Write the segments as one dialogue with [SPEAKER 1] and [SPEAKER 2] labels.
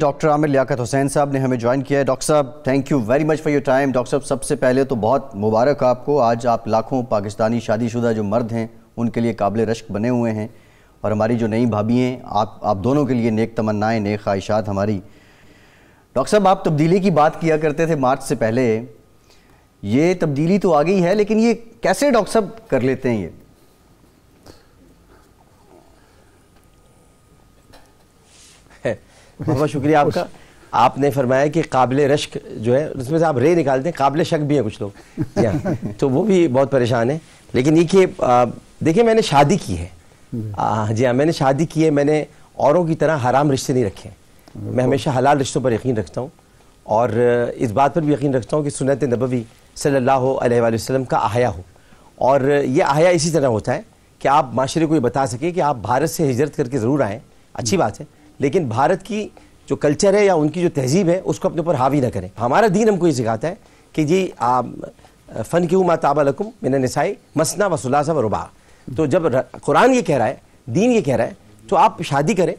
[SPEAKER 1] Doctor Aamir Liaquat Hussain साहब ने हमें ज्वाइन किया है डॉक्टर साहब thank you very much for your time doctor साहब सबसे पहले तो बहुत मुबारक आपको आज आप लाखों पाकिस्तानी शादीशुदा जो मर्द हैं उनके लिए काबिल रश्क बने हुए हैं और हमारी जो नई भाभी हैं आप आप दोनों के लिए नेक तमन्नाएं नेक ख्वाहिशात हमारी डॉक्टर साहब आप तब्दीली की बात किया करते थे मार्च से पहले ये तब्दीली तो आ गई है लेकिन ये कैसे डॉक्टर साहब कर लेते हैं ये बहुत बहुत शुक्रिया आपका आपने फरमाया कि काबिल रश्क जो है उसमें से आप रे निकालते हैं काबिल शक भी हैं कुछ लोग यहाँ तो वो भी बहुत परेशान है लेकिन ये कि देखिए मैंने शादी की है हम्म। आ, जी हाँ मैंने शादी की है मैंने औरों की तरह हराम रिश्ते नहीं रखे हम्म। मैं हमेशा हलाल रिश्तों पर यकीन रखता हूँ और इस बात पर भी यकीन रखता हूँ कि सुनत नबवी सल्लल्लाहु अलैहि वसल्लम का आया हो और ये आया इसी तरह होता है कि आप माशरे को ये बता सकें कि आप भारत से हिजरत करके ज़रूर आएँ अच्छी हम्म। बात है लेकिन भारत की जो कल्चर है या उनकी जो तहजीब है उसको अपने ऊपर हावी ना करें हमारा दीन हमको ये सिखाता है कि जी आप फ़न की उमा लकुम मिन नसाई मसना सुलासा व रुबा तो जब कुरान ये कह रहा है दीन ये कह रहा है तो आप शादी करें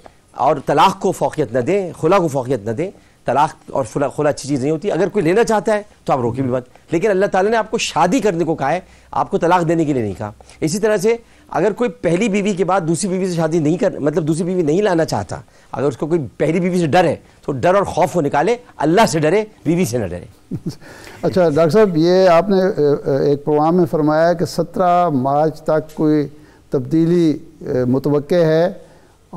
[SPEAKER 1] और तलाक़ को फोकियत न दें खुला को फोकियत न दें तलाक और फुला खुला अच्छी चीज़ नहीं होती अगर कोई लेना चाहता है तो आप रोके भी मत लेकिन अल्लाह ताला ने आपको शादी करने को कहा है आपको तलाक देने के लिए नहीं कहा इसी तरह से अगर कोई पहली बीवी के बाद दूसरी बीवी से शादी नहीं कर मतलब दूसरी बीवी नहीं लाना चाहता अगर उसको कोई पहली बीवी से डर है तो डर और खौफ को निकाले अल्लाह से डरे बीवी से न डरे
[SPEAKER 2] अच्छा डॉक्टर साहब ये आपने एक प्रोग्राम में फरमाया कि सत्रह मार्च तक कोई तब्दीली मुतव है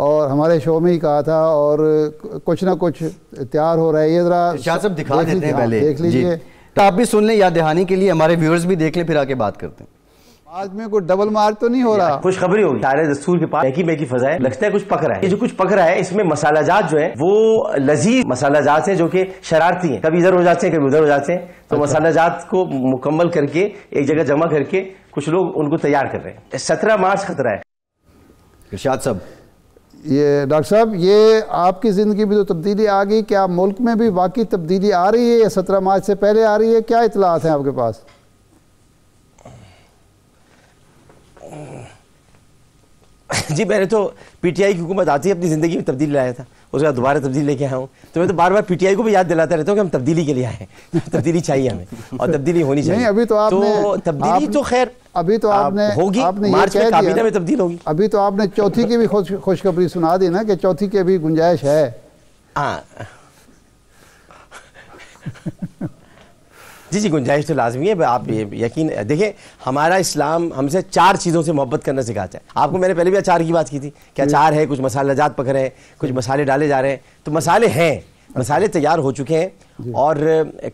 [SPEAKER 2] और हमारे शो में ही कहा था और कुछ ना कुछ तैयार हो रहा है ये जरा दिखा देते हैं पहले देख लीजिए तो आप भी सुन लें या दहानी के
[SPEAKER 1] लिए हमारे व्यूअर्स भी देख लें फिर आके बात करते हैं
[SPEAKER 2] आज में कोई डबल मार तो नहीं हो रहा खुशखबरी होगी
[SPEAKER 1] सारे दस्तूर के पास महकी महकी फजा है लगता है कुछ पक रहा है ये जो कुछ पक रहा है इसमें मसाला जात जो है वो लजीज मसाला जात है जो कि शरारती है कभी इधर हो जाते हैं कभी उधर हो जाते हैं तो अच्छा। मसाला जात को मुकम्मल करके एक जगह जमा करके कुछ लोग उनको तैयार कर रहे हैं सत्रह मार्च खतरा है इर्शाद साहब
[SPEAKER 2] ये डॉक्टर साहब ये आपकी ज़िंदगी में जो तब्दीली आ गई क्या मुल्क में भी वाकई तब्दीली आ रही है या सत्रह मार्च से पहले आ रही है क्या इतलात हैं आपके पास
[SPEAKER 1] जी मैंने तो पीटीआई की हुकूमत आती है अपनी ज़िंदगी में तब्दील लाया था उसके बाद दोबारा तब्दील लेके आया हूँ तो मैं तो बार बार पीटीआई को भी याद दिलाता रहता हूँ कि हम तब्दीली के लिए आए हैं तब्दीली चाहिए हमें और तब्दीली होनी चाहिए नहीं अभी तो, तो आपने तो तब्दीली आप,
[SPEAKER 2] तो खैर अभी तो आपने होगी आपने मार्च में काबीना में तब्दील होगी अभी तो आपने चौथी की भी खुशखबरी सुना दी ना कि चौथी की अभी गुंजाइश है हाँ
[SPEAKER 1] जी जी गुंजाइश तो लाजमी है आप यकीन देखिए हमारा इस्लाम हमसे चार चीज़ों से मोहब्बत करना सिखाता है आपको मैंने पहले भी अचार की बात की थी कि हम्म। अचार है कुछ मसाले जात पक रहे हैं कुछ मसाले डाले जा रहे हैं तो मसाले हैं मसाले अच्छा। तैयार हो चुके हैं और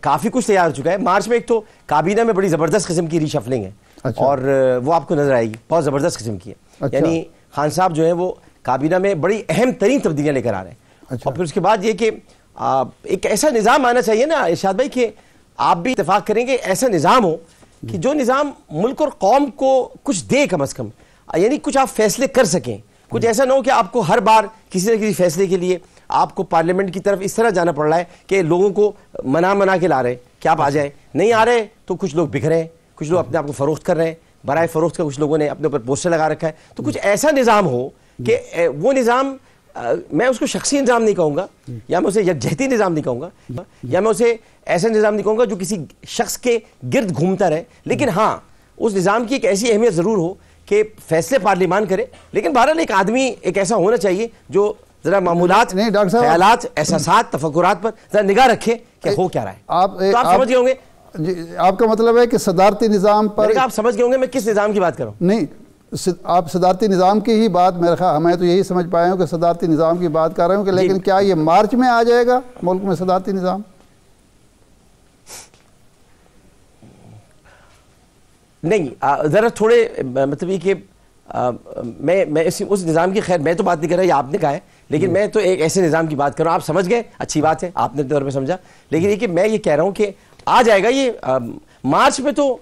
[SPEAKER 1] काफ़ी कुछ तैयार हो चुका है मार्च में एक तो काबीना में बड़ी ज़बरदस्त किस्म की रीशफलिंग है अच्छा। और वो आपको नज़र आएगी बहुत ज़बरदस्त किस्म की है अच्छा। यानी खान साहब जो है वो काबीना में बड़ी अहम तरीन तब्दीलियाँ लेकर आ रहे हैं और फिर उसके बाद ये कि एक ऐसा निज़ाम आना चाहिए ना इर्शाद भाई कि आप भी इतफाक करेंगे ऐसा निज़ाम हो कि जो निज़ाम मुल्क और कौम को कुछ दे कम अज़ कम यानी कुछ आप फैसले कर सकें कुछ ऐसा ना हो कि आपको हर बार किसी न किसी फैसले के लिए आपको पार्लियामेंट की तरफ इस तरह जाना पड़ रहा है कि लोगों को मना मना के ला रहे हैं कि आप आ जाए नहीं आ रहे तो कुछ लोग बिखरे हैं कुछ लोग अपने आप को फ़रोख्त कर रहे हैं बरए फ़रोख्त का कुछ लोगों ने अपने ऊपर पोस्टर लगा रखा है तो कुछ ऐसा निज़ाम हो कि वो निज़ाम आ, मैं उसको शख्सी निज़ाम नहीं कहूँगा या मैं उसे यकजहती निज़ाम नहीं कहूँगा या मैं उसे ऐसा निज़ाम नहीं कहूँगा जो किसी शख्स के गिरद घूमता रहे लेकिन हाँ उस निज़ाम की एक ऐसी अहमियत ज़रूर हो कि फैसले पार्लिमान करे लेकिन बहरहाल एक आदमी एक ऐसा होना चाहिए जो जरा मामूलात नहीं डॉक्टर साहब हालात एहसास तफकुरात पर जरा निगाह रखे कि हो क्या रहा है
[SPEAKER 2] आप, तो आप, आप समझ गए होंगे आपका मतलब है कि सदारती निज़ाम पर आप समझ गए होंगे मैं किस निज़ाम की बात करूँ नहीं तो आप सदारती निज़ाम की ही बात मेरे ख्याल मैं तो यही समझ पाया हूँ कि सदारती निज़ाम की बात कर रहे हूँ कि लेकिन क्या ये मार्च में आ जाएगा मुल्क में सदारती निज़ाम
[SPEAKER 1] नहीं ज़रा थोड़े मतलब ये कि मैं मैं इस उस निज़ाम की खैर मैं तो बात नहीं कर रहा ये आपने कहा है लेकिन मैं तो एक ऐसे निज़ाम की बात कर रहा हूँ आप समझ गए अच्छी बात है आपने तौर पर समझा लेकिन ये कि मैं ये कह रहा हूँ कि आ जाएगा ये आ, मार्च में तो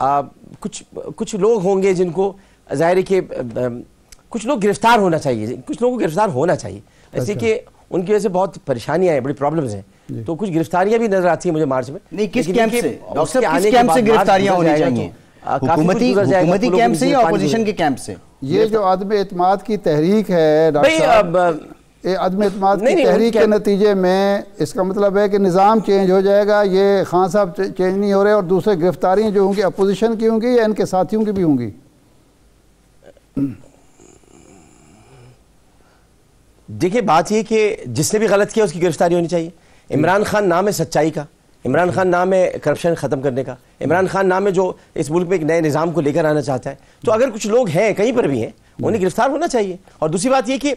[SPEAKER 1] आ, कुछ कुछ लोग होंगे जिनको ज़ाहिर है कि कुछ लोग गिरफ्तार होना चाहिए कुछ लोगों को गिरफ्तार होना चाहिए ऐसे अच्छा। कि उनकी वजह से बहुत परेशानियां हैं बड़ी प्रॉब्लम्स हैं तो कुछ गिरफ्तारियां भी नजर आती है मुझे मार्च में नहीं किस कैंप से डॉक्टर किस कैंप से गिरफ्तारियां होनी चाहिए तो, हुकूमती हुकूमती तो कैंप से या अपोजिशन के कैंप से
[SPEAKER 2] ये जो आदम एतमाद की तहरीक है ये अदम अतमाद की तहरीक के नतीजे में इसका मतलब है कि निज़ाम चेंज हो जाएगा ये खान साहब चेंज नहीं हो रहे और दूसरे गिरफ्तारियाँ जो होंगी अपोजिशन की होंगी या इनके साथियों की भी होंगी
[SPEAKER 1] देखिए बात यह कि जिसने भी गलत किया उसकी गिरफ्तारी होनी चाहिए इमरान खान नाम है सच्चाई का इमरान खान नाम है करप्शन ख़त्म करने का इमरान खान नाम है जो इस मुल्क में एक नए निज़ाम को लेकर आना चाहता है तो अगर कुछ लोग हैं कहीं पर भी हैं उन्हें गिरफ्तार होना चाहिए और दूसरी बात यह कि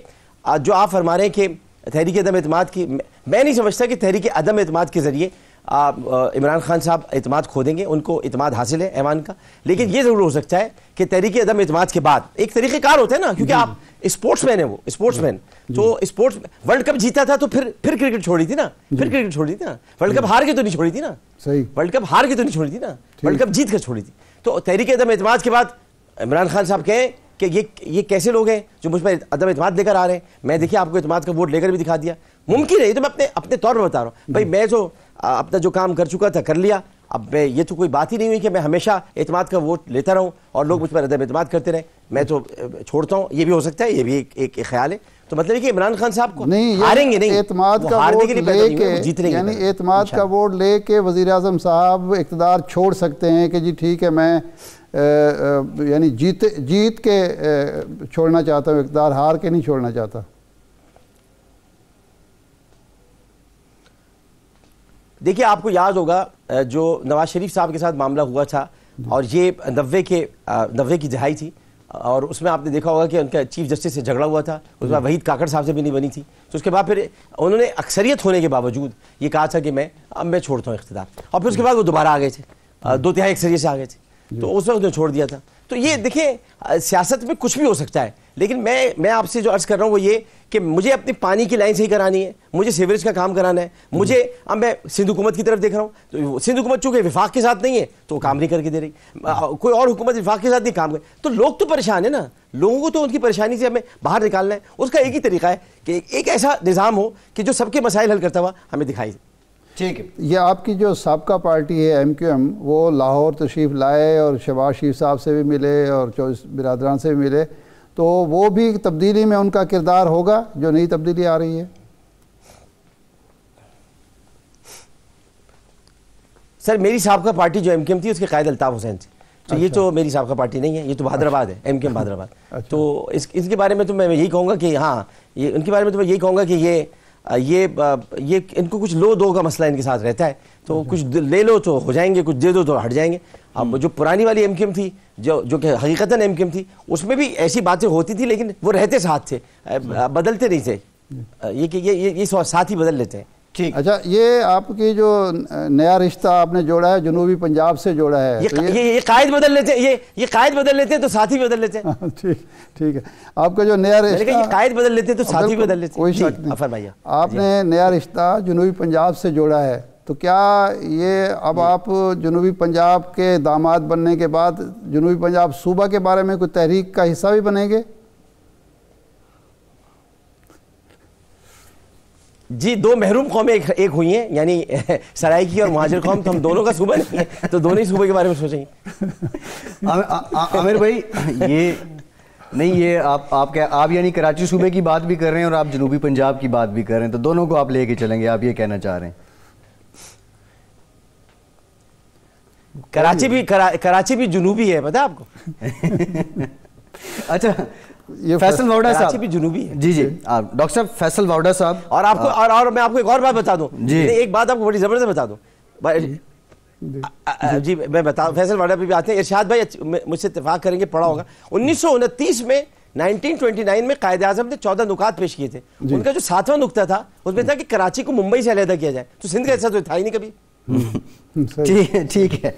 [SPEAKER 1] जो आप फरमा रहे हैं कि तहरीक अदम अतमाद की मैं नहीं समझता कि तहरीक अदम अतमाद के ज़रिए इमरान खान साहब अतमाद खो देंगे उनको अतमाद हासिल है ऐवान का लेकिन ये ज़रूर हो सकता है कि तहरीक अदम अतमाद के बाद एक तरीक़ेकार होते हैं ना क्योंकि आप स्पोर्ट्स मैन है वो स्पोर्ट्स मैन तो स्पोर्ट्स वर्ल्ड कप जीता था तो फिर फिर क्रिकेट छोड़ी थी ना फिर क्रिकेट छोड़ी थी ना वर्ल्ड कप हार के तो नहीं छोड़ी थी ना सही वर्ल्ड कप हार के तो नहीं छोड़ी थी ना वर्ल्ड कप जीत कर छोड़ी थी तो तहरीक अदम अतम के बाद इमरान खान साहब कहें कि ये ये कैसे लोग हैं जो मुझ पर अदम अतमाद लेकर आ रहे हैं मैं देखिए आपको अतमाद का वोट लेकर भी दिखा दिया मुमकिन है ये तो मैं अपने अपने तौर पर बता रहा हूँ भाई मैं जो अपना जो काम कर चुका था कर लिया अब मैं ये तो कोई बात ही नहीं हुई कि मैं हमेशा एतमाद का वोट लेता रहूँ और लोग मुझ पर अदम अतमाद करते रहे मैं तो छोड़ता हूँ ये भी हो सकता है ये भी एक, एक, एक ख्याल है तो मतलब कि इमरान खान साहब को नहीं हारेंगे नहीं एतमाद अच्छा। का वोट लेके जीतने यानी एतमाद का
[SPEAKER 2] वोट लेके वजीर अजम साहब इकतदार छोड़ सकते हैं कि जी ठीक है मैं यानी जीत जीत के छोड़ना चाहता हूँ इकतदार हार के नहीं छोड़ना चाहता
[SPEAKER 1] देखिए आपको याद होगा जो नवाज शरीफ साहब के साथ मामला हुआ था और ये नब्बे के नब्बे की दहाई थी और उसमें आपने देखा होगा कि उनका चीफ जस्टिस से झगड़ा हुआ था उसके बाद हम्म। वहीद काकड़ साहब से भी नहीं बनी थी तो उसके बाद फिर उन्होंने अक्सरियत होने के बावजूद ये कहा था कि मैं अब मैं छोड़ता हूँ इकतदार और फिर उसके बाद वो दोबारा आ गए थे हम्म। दो तिहाई अक्सरियत से आ गए थे तो उस वक्त छोड़ दिया था तो ये देखिए सियासत में कुछ भी हो सकता है लेकिन मैं मैं आपसे जो अर्ज कर रहा हूँ वो ये कि मुझे अपनी पानी की लाइन सही करानी है मुझे सीवरेज का काम कराना है मुझे अब मैं सिंध हुकूमत की तरफ देख रहा हूँ तो सिंध हुकूमत चूंकि विफाक के साथ नहीं है तो वो काम नहीं करके दे रही कोई और हुकूमत विफाक के साथ नहीं काम कर तो लोग तो परेशान है ना लोगों को तो उनकी परेशानी से हमें बाहर निकालना है उसका एक ही तरीका है कि एक ऐसा निज़ाम हो कि जो सबके मसाइल हल करता हुआ हमें दिखाई दे
[SPEAKER 2] ठीक है यह आपकी जो सबका पार्टी है एम क्यू एम वो लाहौर तशरीफ़ लाए और शबाज शरीफ साहब से भी मिले और चौबीस बिरादरान से भी मिले तो वो भी तब्दीली में उनका किरदार होगा जो नई तब्दीली आ रही है सर मेरी सबका का पार्टी जो एमकेएम थी उसके
[SPEAKER 1] कायद अल्ताफ हुसैन थी तो अच्छा। ये तो मेरी सबका का पार्टी नहीं है ये तो भादराबाद है एम के भादराबाद अच्छा। तो इस इसके बारे में तो मैं यही कहूँगा कि हाँ ये उनके बारे में तो मैं यही कहूँगा कि ये ये ये इनको कुछ लो दो का मसला इनके साथ रहता है तो हम्म। कुछ ले लो तो हो जाएंगे कुछ दे दो तो हट जाएंगे अब हम्म। जो पुरानी वाली एम थी जो जो कि हकीकता एम थी उसमें भी ऐसी बातें होती थी
[SPEAKER 2] लेकिन वो रहते साथ थे हम्म। बदलते नहीं थे ये कि ये ये, ये साथ ही बदल लेते हैं ठीक अच्छा ये आपकी जो नया रिश्ता आपने जोड़ा है जनूबी पंजाब से जोड़ा है ये तो ये,
[SPEAKER 1] ये, ये कायद बदल लेते हैं ये ये कायद बदल लेते हैं तो साथी बदल लेते हैं ठीक ठीक है
[SPEAKER 2] आपका जो नया रिश्ता ये कायद बदल लेते हैं तो साथी बदल लेते हैं कोई शक नहीं आपने नया रिश्ता जनूबी पंजाब से जोड़ा है तो क्या ये अब आप जनूबी पंजाब के दामाद बनने के बाद जनूबी पंजाब सूबा के बारे में कोई तहरीक का हिस्सा भी बनेंगे
[SPEAKER 1] जी दो महरूम कौमें एक, एक हुई हैं यानी सराइकी और महाजर कौम तो हम दोनों का सूबा नहीं है तो दोनों ही सूबे के बारे में सोचेंगे आमिर भाई ये नहीं ये आप आप क्या आप यानी कराची सूबे की बात भी कर रहे हैं और आप जनूबी पंजाब की बात भी कर रहे हैं तो दोनों को आप लेके चलेंगे आप ये कहना चाह रहे हैं कराची भी करा, कराची भी जुनूबी है पता आपको अच्छा ये फैसल वावडा साहब भी जुनूबी है जी जी डॉक्टर साहब फैसल वावडा साहब और आपको और और मैं आपको एक और बात बता दूं जी एक बात आपको बड़ी जबरदस्त बता दूं जी मैं बता फैसल वाडा भी आते हैं इरशाद भाई मुझसे इतफाक करेंगे पढ़ा होगा उन्नीस में 1929 में कायद आजम ने चौदह नुकात पेश किए थे उनका जो सातवां नुकता था उसमें था कि कराची को मुंबई से अलहदा किया जाए तो सिंध का ऐसा तो था ही नहीं कभी ठीक है ठीक है